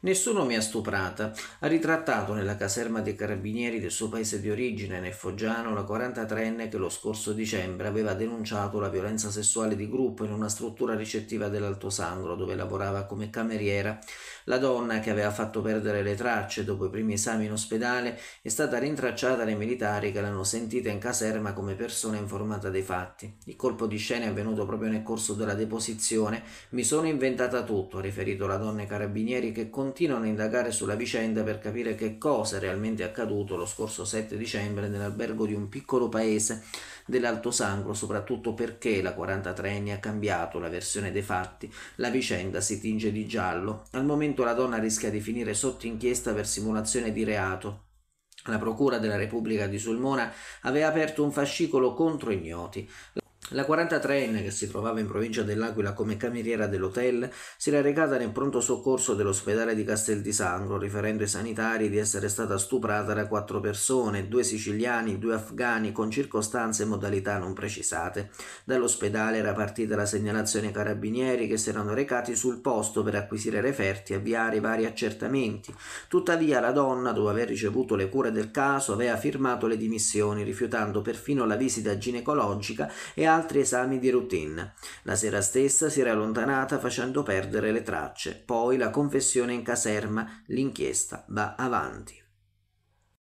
Nessuno mi ha stuprata. Ha ritrattato nella caserma dei carabinieri del suo paese di origine, nel Foggiano, la 43enne che lo scorso dicembre aveva denunciato la violenza sessuale di gruppo in una struttura ricettiva dell'Alto Sangro, dove lavorava come cameriera. La donna, che aveva fatto perdere le tracce dopo i primi esami in ospedale, è stata rintracciata dai militari che l'hanno sentita in caserma come persona informata dei fatti. Il colpo di scena è avvenuto proprio nel corso della deposizione. Mi sono inventata tutto, ha riferito la donna ai carabinieri che con continuano a indagare sulla vicenda per capire che cosa è realmente accaduto lo scorso 7 dicembre nell'albergo di un piccolo paese dell'Alto Sangro, soprattutto perché la 43enne ha cambiato la versione dei fatti, la vicenda si tinge di giallo. Al momento la donna rischia di finire sotto inchiesta per simulazione di reato, la Procura della Repubblica di Sulmona aveva aperto un fascicolo contro ignoti. La la 43enne, che si trovava in provincia dell'Aquila come cameriera dell'hotel, si era recata nel pronto soccorso dell'ospedale di Castel di Sangro, riferendo ai sanitari di essere stata stuprata da quattro persone, due siciliani, due afghani, con circostanze e modalità non precisate. Dall'ospedale era partita la segnalazione ai carabinieri che si erano recati sul posto per acquisire referti e avviare i vari accertamenti. Tuttavia la donna, dopo aver ricevuto le cure del caso, aveva firmato le dimissioni, rifiutando perfino la visita ginecologica e anche altri esami di routine. La sera stessa si era allontanata facendo perdere le tracce, poi la confessione in caserma, l'inchiesta va avanti.